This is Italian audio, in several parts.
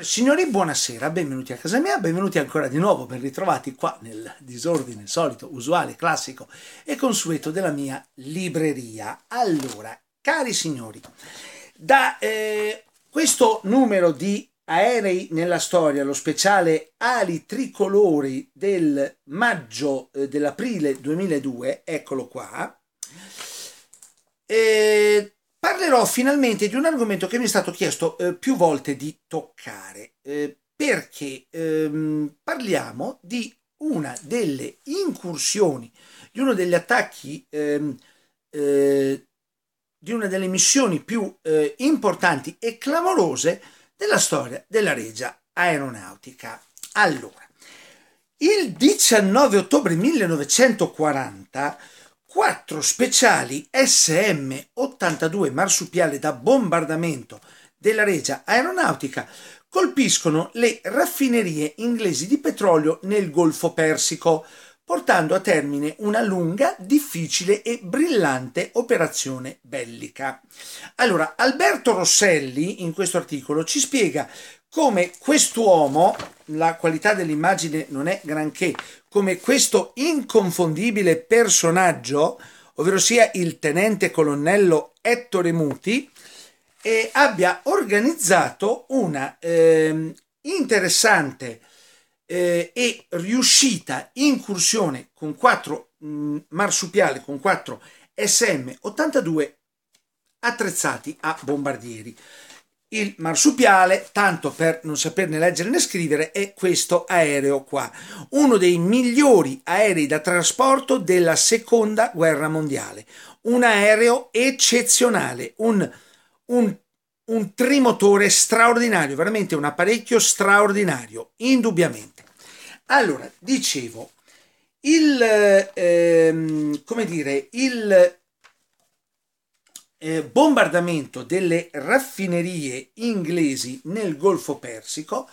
Signori, buonasera, benvenuti a casa mia, benvenuti ancora di nuovo, ben ritrovati qua nel disordine solito, usuale, classico e consueto della mia libreria. Allora, cari signori, da eh, questo numero di aerei nella storia, lo speciale Ali Tricolori del maggio eh, dell'aprile 2002, eccolo qua, eh, Parlerò finalmente di un argomento che mi è stato chiesto eh, più volte di toccare, eh, perché ehm, parliamo di una delle incursioni, di uno degli attacchi, ehm, eh, di una delle missioni più eh, importanti e clamorose della storia della Regia Aeronautica. Allora, il 19 ottobre 1940 quattro speciali SM-82 marsupiale da bombardamento della Regia Aeronautica colpiscono le raffinerie inglesi di petrolio nel Golfo Persico, portando a termine una lunga, difficile e brillante operazione bellica. Allora, Alberto Rosselli in questo articolo ci spiega come quest'uomo, la qualità dell'immagine non è granché, come questo inconfondibile personaggio, ovvero sia il tenente colonnello Ettore Muti, eh, abbia organizzato una eh, interessante eh, e riuscita incursione con quattro mh, mm, marsupiali, con quattro SM82 attrezzati a bombardieri il marsupiale, tanto per non saperne leggere né scrivere, è questo aereo qua, uno dei migliori aerei da trasporto della seconda guerra mondiale, un aereo eccezionale, un, un, un trimotore straordinario, veramente un apparecchio straordinario, indubbiamente. Allora, dicevo, il, ehm, come dire, il eh, bombardamento delle raffinerie inglesi nel Golfo Persico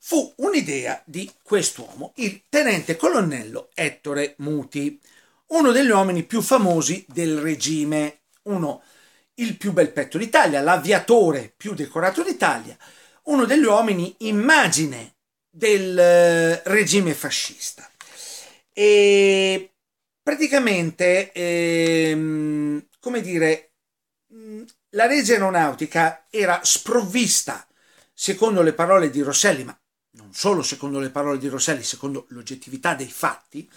fu un'idea di quest'uomo, il tenente colonnello Ettore Muti, uno degli uomini più famosi del regime, uno il più bel petto d'Italia, l'aviatore più decorato d'Italia, uno degli uomini immagine del eh, regime fascista. E praticamente, ehm, come dire, la legge aeronautica era sprovvista, secondo le parole di Rosselli, ma non solo secondo le parole di Rosselli, secondo l'oggettività dei fatti,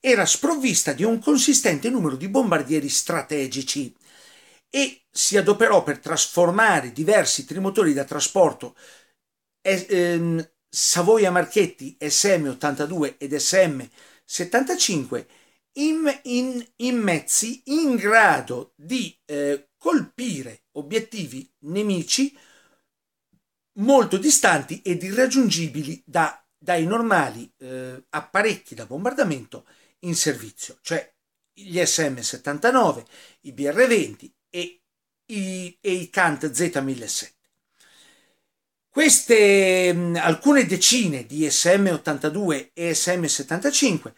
era sprovvista di un consistente numero di bombardieri strategici e si adoperò per trasformare diversi trimotori da trasporto ehm, Savoia Marchetti SM82 ed SM75 in, in, in mezzi in grado di eh, colpire obiettivi nemici molto distanti ed irraggiungibili da, dai normali eh, apparecchi da bombardamento in servizio, cioè gli SM-79, i BR-20 e i, e i Kant Z-1007. Queste mh, alcune decine di SM-82 e SM-75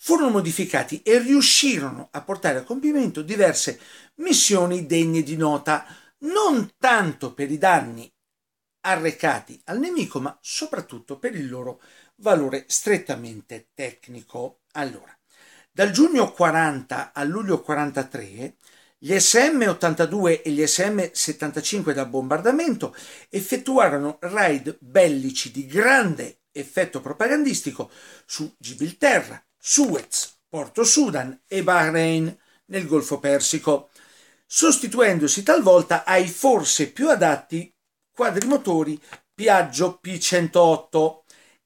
furono modificati e riuscirono a portare a compimento diverse missioni degne di nota, non tanto per i danni arrecati al nemico, ma soprattutto per il loro valore strettamente tecnico. Allora, dal giugno 40 al luglio 43 gli SM-82 e gli SM-75 da bombardamento effettuarono raid bellici di grande effetto propagandistico su Gibilterra, Suez, Porto Sudan e Bahrain nel Golfo Persico, sostituendosi talvolta ai forse più adatti quadrimotori Piaggio P108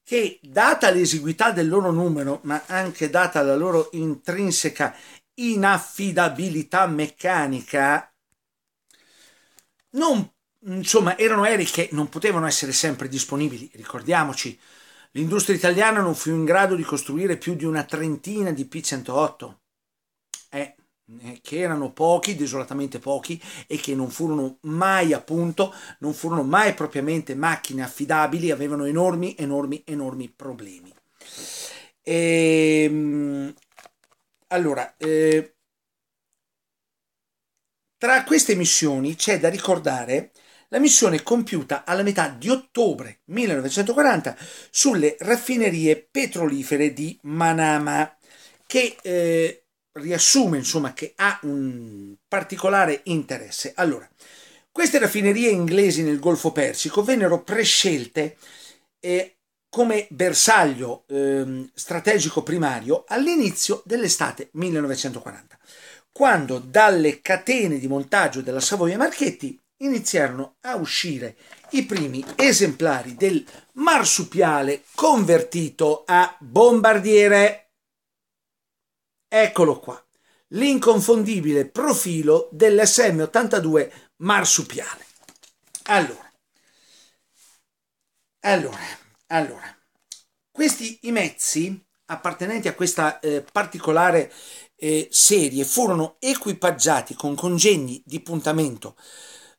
che, data l'esiguità del loro numero, ma anche data la loro intrinseca inaffidabilità meccanica, non, insomma, erano aerei che non potevano essere sempre disponibili, ricordiamoci, L'industria italiana non fu in grado di costruire più di una trentina di P-108, eh, eh, che erano pochi, desolatamente pochi, e che non furono mai appunto, non furono mai propriamente macchine affidabili, avevano enormi, enormi, enormi problemi. E, ehm, allora, eh, tra queste missioni c'è da ricordare la missione compiuta alla metà di ottobre 1940 sulle raffinerie petrolifere di Manama, che eh, riassume insomma che ha un particolare interesse. Allora, queste raffinerie inglesi nel Golfo Persico vennero prescelte eh, come bersaglio eh, strategico primario all'inizio dell'estate 1940, quando dalle catene di montaggio della Savoia Marchetti iniziarono a uscire i primi esemplari del marsupiale convertito a bombardiere. Eccolo qua, l'inconfondibile profilo dell'SM82 marsupiale. Allora, allora, allora, questi i mezzi appartenenti a questa eh, particolare eh, serie furono equipaggiati con congegni di puntamento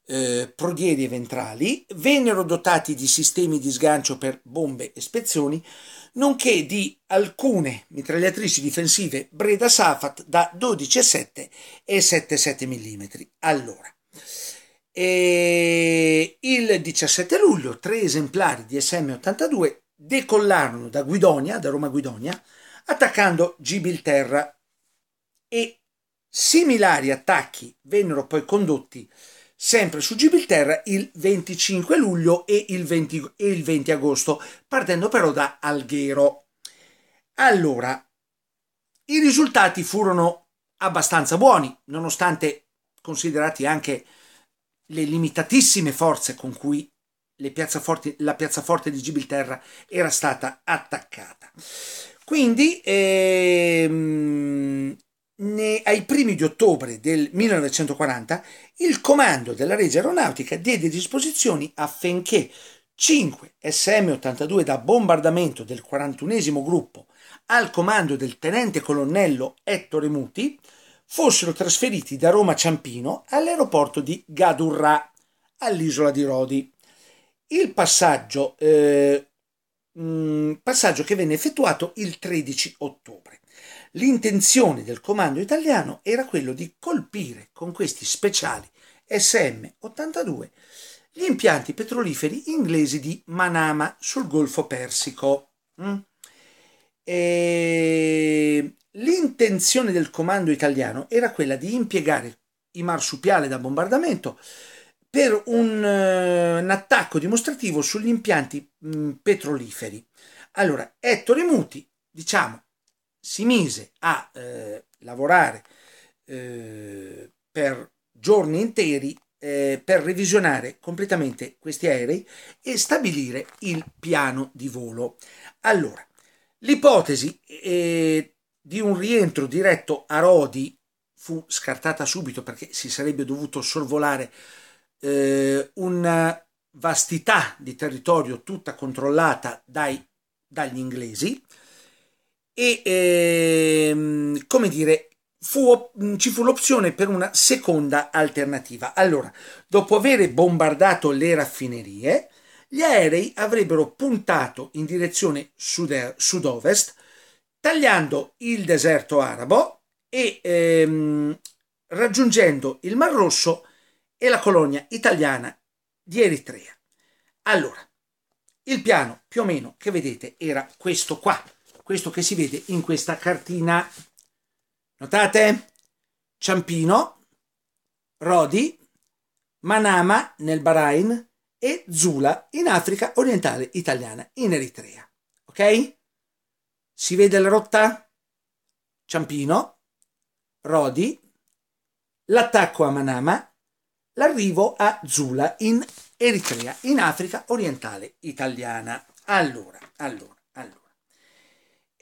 eh, prodieri ventrali, vennero dotati di sistemi di sgancio per bombe e spezioni, nonché di alcune mitragliatrici difensive Breda Safat da 12,7 e 7,7 mm. Allora, e il 17 luglio tre esemplari di SM82 decollarono da Guidonia, da Roma Guidonia, attaccando Gibilterra e similari attacchi vennero poi condotti sempre su Gibilterra il 25 luglio e il 20, e il 20 agosto, partendo però da Alghero. Allora, i risultati furono abbastanza buoni, nonostante considerati anche le limitatissime forze con cui piazzaforti, la piazzaforte di Gibilterra era stata attaccata. Quindi ehm, ne, ai primi di ottobre del 1940 il comando della Regia Aeronautica diede disposizioni affinché 5 SM-82 da bombardamento del 41 gruppo al comando del tenente colonnello Ettore Muti fossero trasferiti da Roma Ciampino all'aeroporto di Gadurrà, all'isola di Rodi. Il passaggio, eh, mm, passaggio che venne effettuato il 13 ottobre. L'intenzione del comando italiano era quello di colpire con questi speciali SM-82 gli impianti petroliferi inglesi di Manama sul Golfo Persico. Mm? E... L'intenzione del comando italiano era quella di impiegare i marsupiali da bombardamento per un, eh, un attacco dimostrativo sugli impianti mm, petroliferi. Allora, Ettore Muti, diciamo, si mise a eh, lavorare eh, per giorni interi eh, per revisionare completamente questi aerei e stabilire il piano di volo. Allora, l'ipotesi eh, di un rientro diretto a Rodi fu scartata subito perché si sarebbe dovuto sorvolare eh, una vastità di territorio tutta controllata dai, dagli inglesi e ehm, come dire fu, ci fu l'opzione per una seconda alternativa. Allora, dopo aver bombardato le raffinerie, gli aerei avrebbero puntato in direzione sud- ovest tagliando il deserto arabo e ehm, raggiungendo il Mar Rosso e la colonia italiana di Eritrea. Allora, il piano più o meno che vedete era questo qua questo che si vede in questa cartina. Notate? Ciampino, Rodi, Manama nel Bahrain e Zula in Africa orientale italiana, in Eritrea. Ok? Si vede la rotta? Ciampino, Rodi, l'attacco a Manama, l'arrivo a Zula in Eritrea, in Africa orientale italiana. Allora, allora.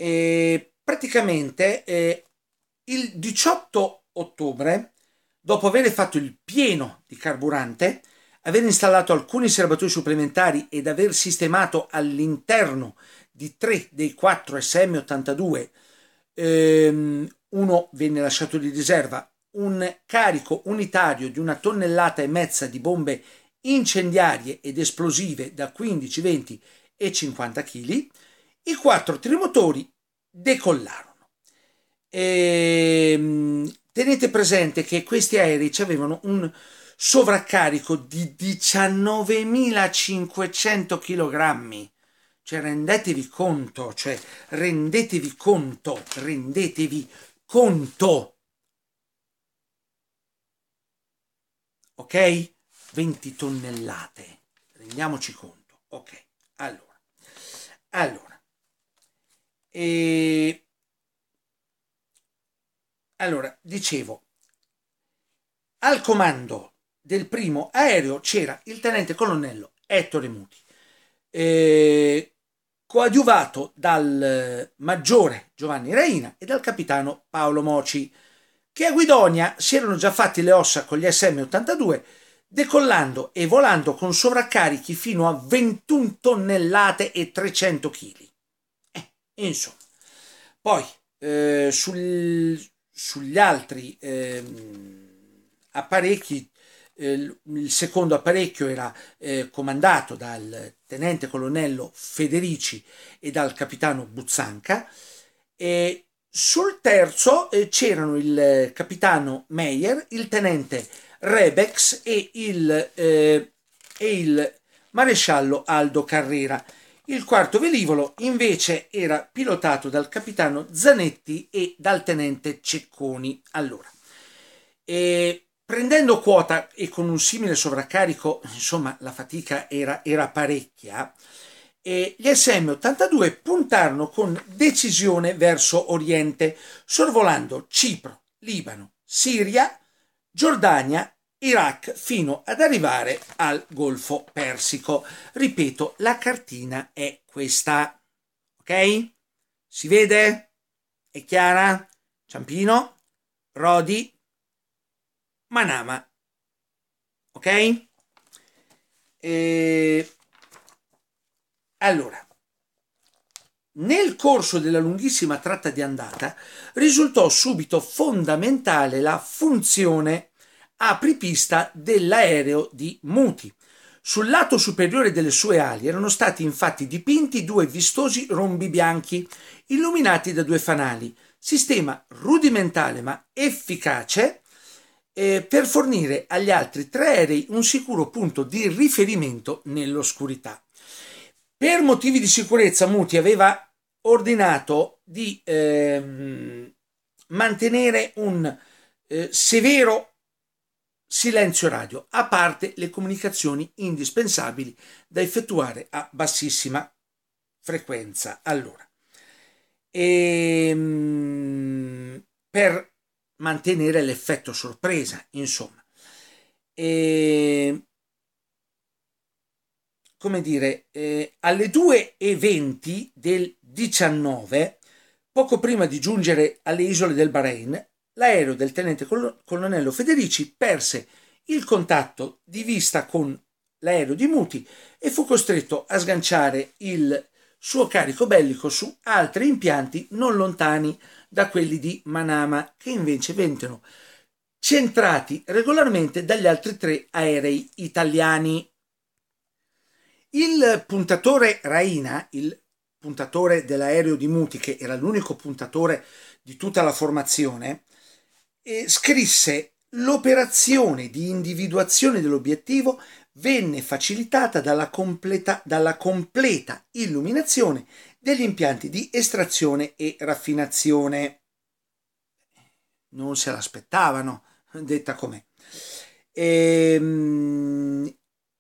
E praticamente eh, il 18 ottobre, dopo aver fatto il pieno di carburante, aver installato alcuni serbatoi supplementari ed aver sistemato all'interno di tre dei quattro SM82, ehm, uno venne lasciato di riserva, un carico unitario di una tonnellata e mezza di bombe incendiarie ed esplosive da 15, 20 e 50 kg, i quattro trimotori decollarono. E, ehm, tenete presente che questi aerei avevano un sovraccarico di 19.500 kg. Cioè rendetevi conto, cioè rendetevi conto, rendetevi conto. Ok? 20 tonnellate. Rendiamoci conto. Ok. Allora. Allora. E... Allora, dicevo, al comando del primo aereo c'era il tenente colonnello Ettore Muti, eh, coadiuvato dal maggiore Giovanni Reina e dal capitano Paolo Moci, che a Guidonia si erano già fatti le ossa con gli SM-82, decollando e volando con sovraccarichi fino a 21 tonnellate e 300 kg insomma, poi eh, sul, sugli altri eh, apparecchi, eh, il secondo apparecchio era eh, comandato dal tenente colonnello Federici e dal capitano Buzzanca. E sul terzo eh, c'erano il eh, capitano Meyer, il tenente Rebex e il, e il maresciallo Aldo Carrera. Il quarto velivolo invece era pilotato dal capitano Zanetti e dal tenente Cecconi. Allora, e prendendo quota e con un simile sovraccarico, insomma, la fatica era, era parecchia, e gli SM-82 puntarono con decisione verso Oriente, sorvolando Cipro, Libano, Siria, Giordania Iraq fino ad arrivare al Golfo Persico. Ripeto, la cartina è questa. Ok? Si vede? È chiara? Ciampino, Rodi, Manama. Ok? E... Allora, nel corso della lunghissima tratta di andata risultò subito fondamentale la funzione apripista dell'aereo di Muti. Sul lato superiore delle sue ali erano stati infatti dipinti due vistosi rombi bianchi, illuminati da due fanali, sistema rudimentale ma efficace eh, per fornire agli altri tre aerei un sicuro punto di riferimento nell'oscurità. Per motivi di sicurezza Muti aveva ordinato di eh, mantenere un eh, severo silenzio radio, a parte le comunicazioni indispensabili da effettuare a bassissima frequenza. Allora, e, ehm, per mantenere l'effetto sorpresa, insomma. E, ehm, come dire, eh, alle 2.20 del 19, poco prima di giungere alle isole del Bahrain, l'aereo del tenente colonnello Federici perse il contatto di vista con l'aereo di Muti e fu costretto a sganciare il suo carico bellico su altri impianti non lontani da quelli di Manama, che invece vennero centrati regolarmente dagli altri tre aerei italiani. Il puntatore Raina, il puntatore dell'aereo di Muti, che era l'unico puntatore di tutta la formazione, eh, scrisse l'operazione di individuazione dell'obiettivo venne facilitata dalla completa, dalla completa illuminazione degli impianti di estrazione e raffinazione. Non se l'aspettavano, detta com'è. E, ehm,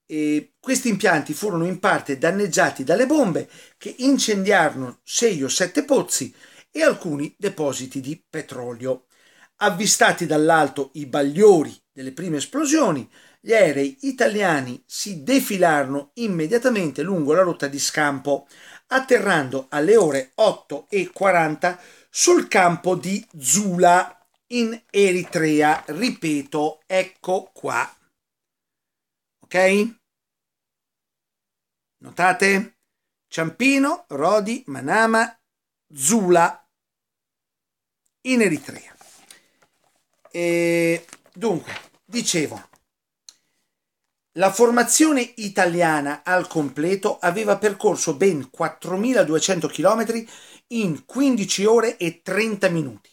e questi impianti furono in parte danneggiati dalle bombe che incendiarono 6 o 7 pozzi e alcuni depositi di petrolio. Avvistati dall'alto i bagliori delle prime esplosioni, gli aerei italiani si defilarono immediatamente lungo la rotta di scampo, atterrando alle ore 8.40 sul campo di Zula in Eritrea. Ripeto, ecco qua. Ok? Notate? Ciampino, Rodi, Manama, Zula in Eritrea. E dunque, dicevo, la formazione italiana al completo aveva percorso ben 4.200 km in 15 ore e 30 minuti.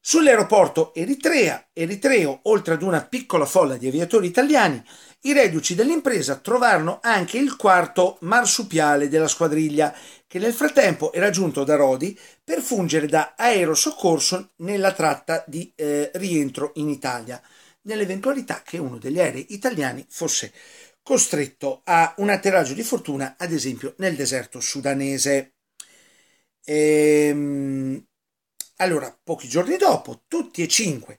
Sull'aeroporto Eritrea, eritreo, oltre ad una piccola folla di aviatori italiani, i reduci dell'impresa trovarono anche il quarto marsupiale della squadriglia, che nel frattempo era giunto da Rodi per fungere da aerosoccorso nella tratta di eh, rientro in Italia, nell'eventualità che uno degli aerei italiani fosse costretto a un atterraggio di fortuna, ad esempio nel deserto sudanese. Ehm, allora, pochi giorni dopo, tutti e cinque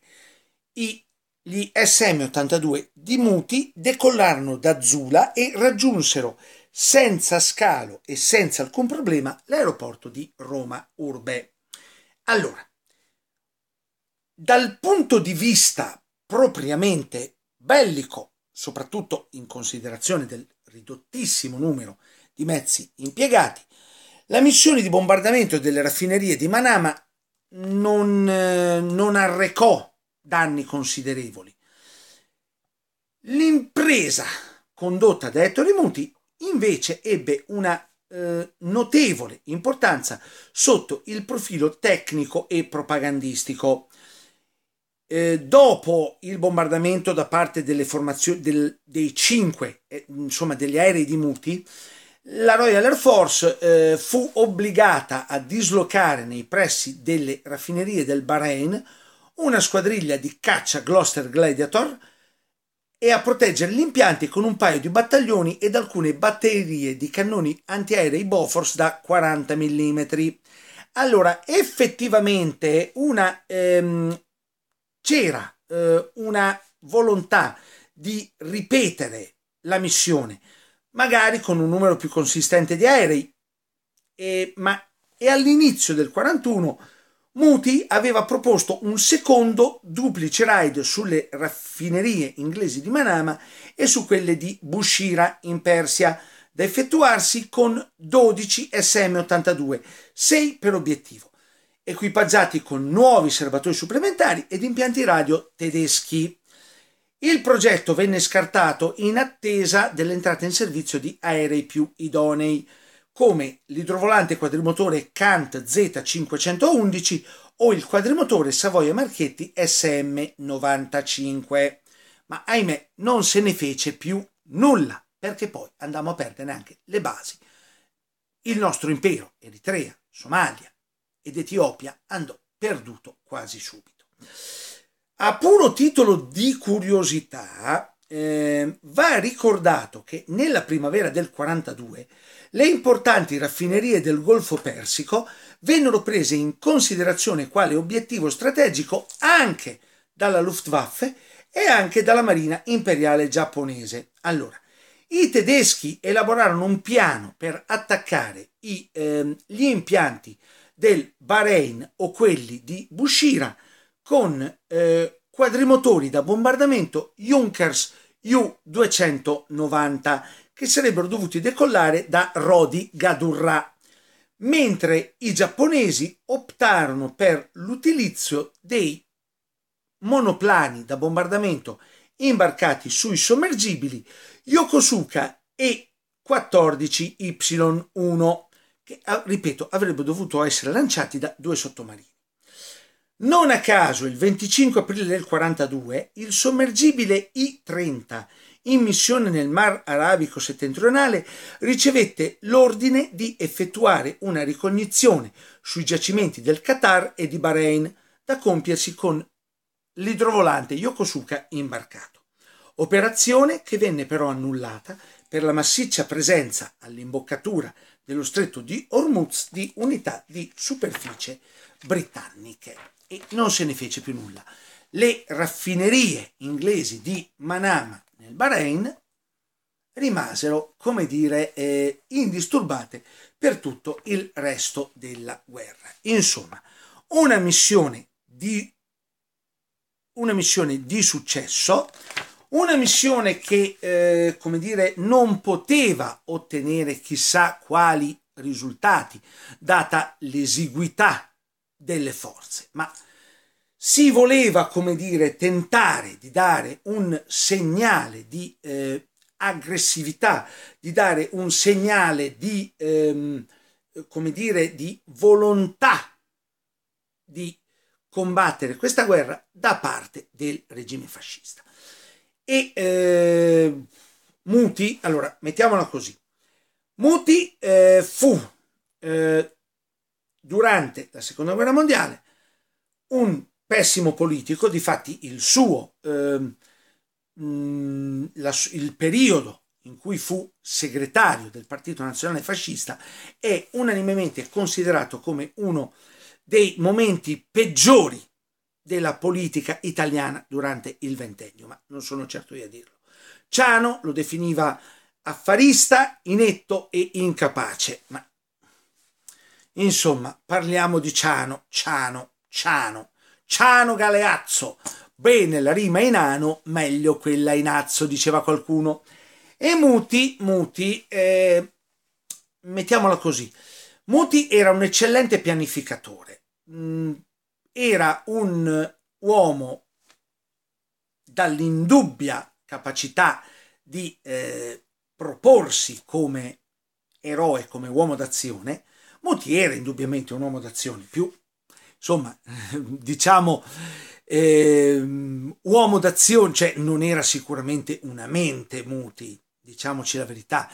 i gli SM-82 di Muti decollarono da Zula e raggiunsero senza scalo e senza alcun problema l'aeroporto di Roma Urbe. Allora, dal punto di vista propriamente bellico, soprattutto in considerazione del ridottissimo numero di mezzi impiegati, la missione di bombardamento delle raffinerie di Manama non, eh, non arrecò danni considerevoli. L'impresa condotta da Ettore Muti invece ebbe una eh, notevole importanza sotto il profilo tecnico e propagandistico. Eh, dopo il bombardamento da parte delle formazioni del, dei cinque, eh, insomma degli aerei di Muti, la Royal Air Force eh, fu obbligata a dislocare nei pressi delle raffinerie del Bahrain una squadriglia di caccia Gloster Gladiator e a proteggere gli impianti con un paio di battaglioni ed alcune batterie di cannoni antiaerei Bofors da 40 mm. Allora, effettivamente una, ehm, c'era eh, una volontà di ripetere la missione, magari con un numero più consistente di aerei, e, ma e all'inizio del 41 Muti aveva proposto un secondo duplice raid sulle raffinerie inglesi di Manama e su quelle di Bushira in Persia, da effettuarsi con 12 SM-82, 6 per obiettivo, equipaggiati con nuovi serbatoi supplementari ed impianti radio tedeschi. Il progetto venne scartato in attesa dell'entrata in servizio di aerei più idonei come l'idrovolante quadrimotore Kant Z511 o il quadrimotore Savoia Marchetti SM95. Ma ahimè non se ne fece più nulla perché poi andammo a perdere anche le basi. Il nostro impero, Eritrea, Somalia ed Etiopia andò perduto quasi subito. A puro titolo di curiosità, eh, va ricordato che nella primavera del 42 le importanti raffinerie del Golfo Persico vennero prese in considerazione quale obiettivo strategico anche dalla Luftwaffe e anche dalla Marina imperiale giapponese. Allora, i tedeschi elaborarono un piano per attaccare i, ehm, gli impianti del Bahrain o quelli di Bushira con eh, quadrimotori da bombardamento Junkers U-290 che sarebbero dovuti decollare da Rodi Gadurra, mentre i giapponesi optarono per l'utilizzo dei monoplani da bombardamento imbarcati sui sommergibili Yokosuka e 14Y1 che, ah, ripeto, avrebbero dovuto essere lanciati da due sottomarini. Non a caso, il 25 aprile del 1942 il sommergibile I-30 in missione nel Mar Arabico settentrionale, ricevette l'ordine di effettuare una ricognizione sui giacimenti del Qatar e di Bahrain da compiersi con l'idrovolante Yokosuka imbarcato. Operazione che venne però annullata per la massiccia presenza all'imboccatura dello stretto di Hormuz di unità di superficie britanniche e non se ne fece più nulla. Le raffinerie inglesi di Manama nel Bahrain, rimasero, come dire, eh, indisturbate per tutto il resto della guerra. Insomma, una missione di, una missione di successo, una missione che, eh, come dire, non poteva ottenere chissà quali risultati, data l'esiguità delle forze, ma si voleva, come dire, tentare di dare un segnale di eh, aggressività, di dare un segnale di, ehm, come dire, di volontà di combattere questa guerra da parte del regime fascista. E eh, Muti, allora mettiamola così, Muti eh, fu eh, durante la seconda guerra mondiale un pessimo politico, difatti il suo, eh, la, il periodo in cui fu segretario del Partito Nazionale Fascista è unanimemente considerato come uno dei momenti peggiori della politica italiana durante il ventennio, ma non sono certo io a dirlo. Ciano lo definiva affarista, inetto e incapace, ma insomma parliamo di Ciano, Ciano, Ciano. Ciano Galeazzo. Bene la rima in ano, meglio quella in azzo, diceva qualcuno. E Muti, Muti, eh, mettiamola così, Muti era un eccellente pianificatore, mm, era un uomo dall'indubbia capacità di eh, proporsi come eroe, come uomo d'azione. Muti era indubbiamente un uomo d'azione, più insomma, diciamo, eh, uomo d'azione, cioè non era sicuramente una mente muti, diciamoci la verità.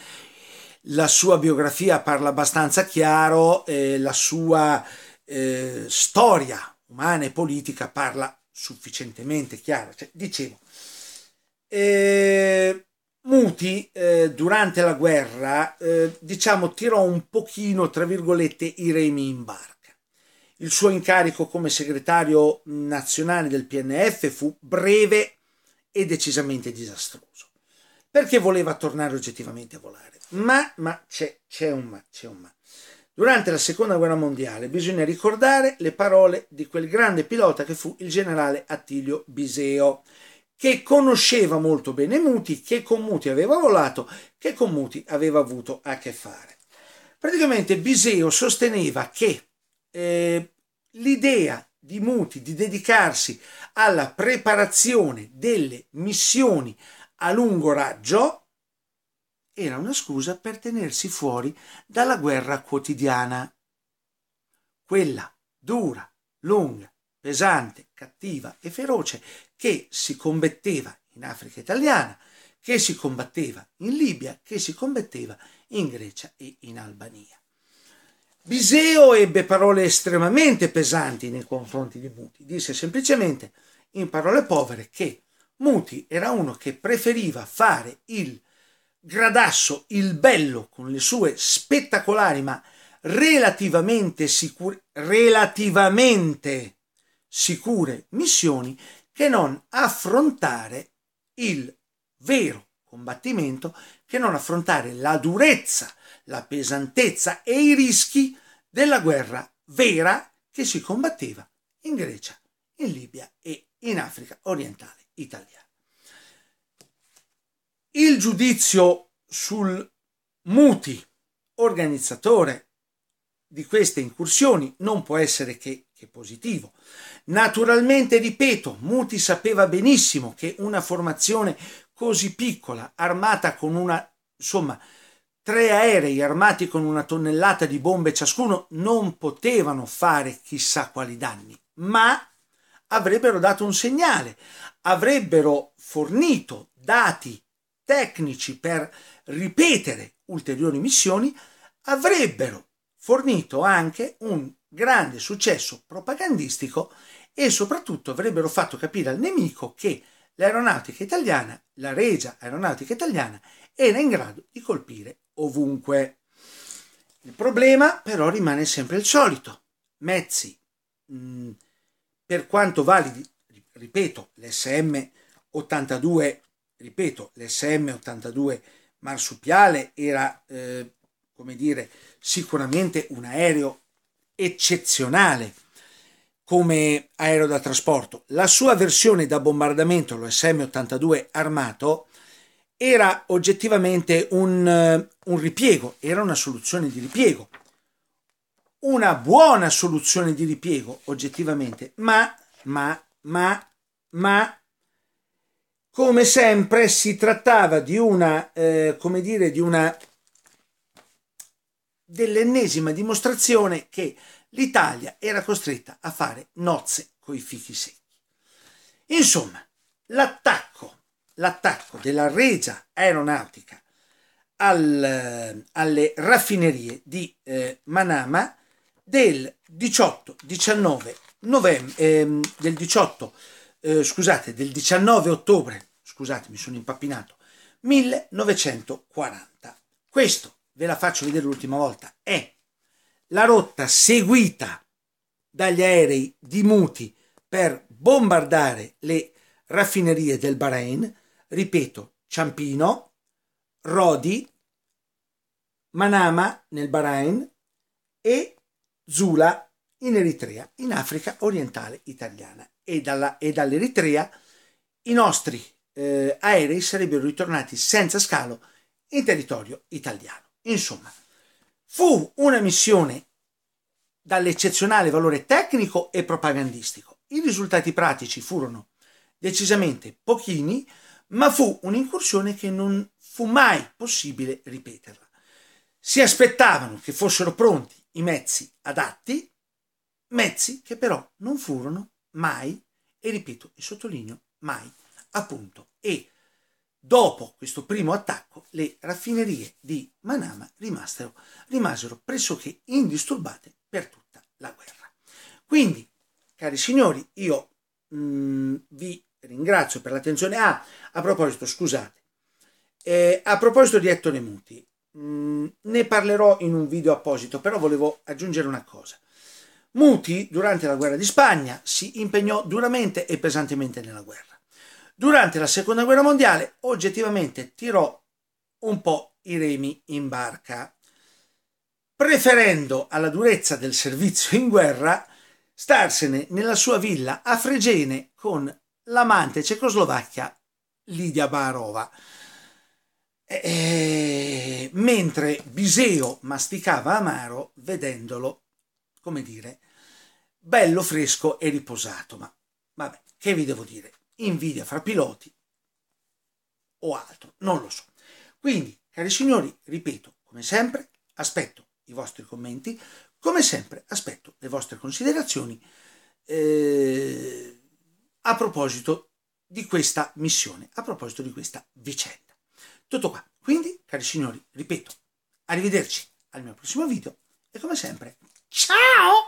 La sua biografia parla abbastanza chiaro, eh, la sua eh, storia umana e politica parla sufficientemente chiaro. Cioè, dicevo, eh, Muti eh, durante la guerra eh, diciamo tirò un pochino tra virgolette i remi in barca il suo incarico come segretario nazionale del PNF fu breve e decisamente disastroso, perché voleva tornare oggettivamente a volare. Ma, ma c'è, c'è un ma, c'è un ma. Durante la seconda guerra mondiale bisogna ricordare le parole di quel grande pilota che fu il generale Attilio Biseo, che conosceva molto bene Muti, che con Muti aveva volato, che con Muti aveva avuto a che fare. Praticamente Biseo sosteneva che Ehm, l'idea di Muti di dedicarsi alla preparazione delle missioni a lungo raggio era una scusa per tenersi fuori dalla guerra quotidiana. Quella dura, lunga, pesante, cattiva e feroce che si combatteva in Africa italiana, che si combatteva in Libia, che si combatteva in Grecia e in Albania. Biseo ebbe parole estremamente pesanti nei confronti di Muti. Disse semplicemente, in parole povere, che Muti era uno che preferiva fare il gradasso, il bello, con le sue spettacolari ma relativamente, sicur- relativamente sicure missioni, che non affrontare il vero combattimento, che non affrontare la durezza la pesantezza e i rischi della guerra vera che si combatteva in Grecia, in Libia e in Africa orientale italiana. Il giudizio sul Muti, organizzatore di queste incursioni, non può essere che, che, positivo. Naturalmente, ripeto, Muti sapeva benissimo che una formazione così piccola, armata con una, insomma, Tre aerei armati con una tonnellata di bombe ciascuno non potevano fare chissà quali danni, ma avrebbero dato un segnale, avrebbero fornito dati tecnici per ripetere ulteriori missioni, avrebbero fornito anche un grande successo propagandistico e soprattutto avrebbero fatto capire al nemico che l'aeronautica italiana, la regia aeronautica italiana, era in grado di colpire ovunque. Il problema però rimane sempre il solito. Mezzi, mm, per quanto validi, ripeto, l'SM82, ripeto, l'SM82 marsupiale era, eh, come dire, sicuramente un aereo eccezionale come aereo da trasporto. La sua versione da bombardamento, lo SM-82 armato, era oggettivamente un, eh, un ripiego, era una soluzione di ripiego, una buona soluzione di ripiego oggettivamente, ma, ma, ma, ma, come sempre si trattava di una, eh, come dire, di una dell'ennesima dimostrazione che l'Italia era costretta a fare nozze coi fichi secchi. Insomma, l'attacco l'attacco della regia aeronautica al, eh, alle raffinerie di eh, Manama del 18-19 novembre ehm, del 18 eh, scusate del 19 ottobre scusate mi sono impappinato 1940 questo ve la faccio vedere l'ultima volta è la rotta seguita dagli aerei di Muti per bombardare le raffinerie del Bahrain Ripeto, Ciampino, Rodi, Manama nel Bahrain e Zula in Eritrea, in Africa orientale italiana. E, dalla, e dall'Eritrea i nostri eh, aerei sarebbero ritornati senza scalo in territorio italiano. Insomma, fu una missione dall'eccezionale valore tecnico e propagandistico. I risultati pratici furono decisamente pochini, ma fu un'incursione che non fu mai possibile ripeterla. Si aspettavano che fossero pronti i mezzi adatti, mezzi che però non furono mai, e ripeto e sottolineo mai, appunto. E dopo questo primo attacco le raffinerie di Manama rimasero, rimasero pressoché indisturbate per tutta la guerra. Quindi, cari signori, io mh, mm, vi ringrazio per l'attenzione. Ah, a proposito, scusate, eh, a proposito di Ettore Muti, mh, mm, ne parlerò in un video apposito, però volevo aggiungere una cosa. Muti, durante la guerra di Spagna, si impegnò duramente e pesantemente nella guerra. Durante la seconda guerra mondiale, oggettivamente tirò un po' i remi in barca, preferendo alla durezza del servizio in guerra starsene nella sua villa a Fregene con l'amante cecoslovacchia Lidia Barova. E... Eh, eh, mentre Biseo masticava amaro vedendolo, come dire, bello fresco e riposato. Ma vabbè, che vi devo dire? Invidia fra piloti o altro, non lo so. Quindi, cari signori, ripeto, come sempre, aspetto i vostri commenti, come sempre aspetto le vostre considerazioni eh, a proposito di questa missione, a proposito di questa vicenda. Tutto qua. Quindi, cari signori, ripeto, arrivederci al mio prossimo video e come sempre, ciao!